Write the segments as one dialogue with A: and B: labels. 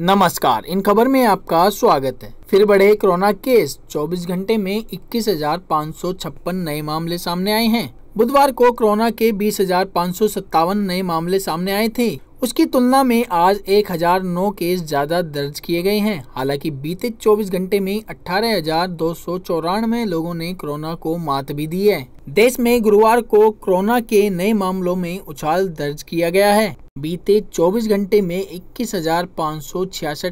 A: नमस्कार इन खबर में आपका स्वागत है फिर बढ़े कोरोना केस 24 घंटे में इक्कीस नए मामले सामने आए हैं बुधवार को कोरोना के बीस नए मामले सामने आए थे उसकी तुलना में आज 1009 केस ज्यादा दर्ज किए गए हैं हालांकि बीते 24 घंटे में अठारह लोगों ने कोरोना को मात भी दी है देश में गुरुवार को कोरोना के नए मामलों में उछाल दर्ज किया गया है बीते 24 घंटे में इक्कीस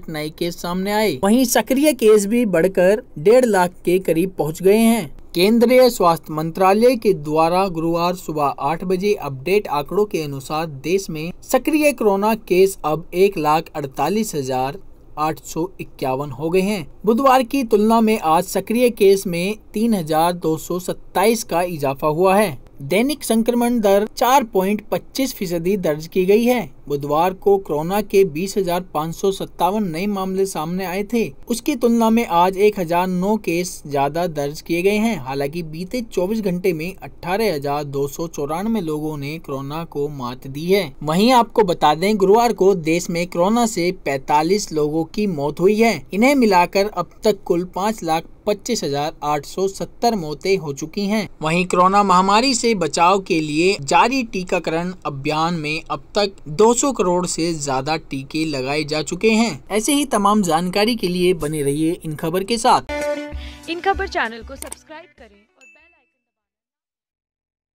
A: नए केस सामने आए वहीं सक्रिय केस भी बढ़कर डेढ़ लाख के करीब पहुंच गए हैं केंद्रीय स्वास्थ्य मंत्रालय के द्वारा गुरुवार सुबह 8 बजे अपडेट आंकड़ों के अनुसार देश में सक्रिय कोरोना केस अब एक लाख अड़तालीस हजार आठ सौ इक्यावन हो गए हैं बुधवार की तुलना में आज सक्रिय केस में तीन हजार दो सौ सत्ताईस का इजाफा हुआ है दैनिक संक्रमण दर 4.25 फीसदी दर्ज की गई है बुधवार को कोरोना के बीस नए मामले सामने आए थे उसकी तुलना में आज 1009 केस ज्यादा दर्ज किए गए हैं हालांकि बीते 24 घंटे में अठारह लोगों ने कोरोना को मात दी है वहीं आपको बता दें गुरुवार को देश में कोरोना से 45 लोगों की मौत हुई है इन्हें मिलाकर अब तक कुल पाँच लाख पच्चीस हजार आठ सौ सत्तर मौतें हो चुकी हैं वहीं कोरोना महामारी से बचाव के लिए जारी टीकाकरण अभियान में अब तक 200 करोड़ से ज्यादा टीके लगाए जा चुके हैं ऐसे ही तमाम जानकारी के लिए बने रहिए इन खबर के साथ इन खबर चैनल को सब्सक्राइब करें और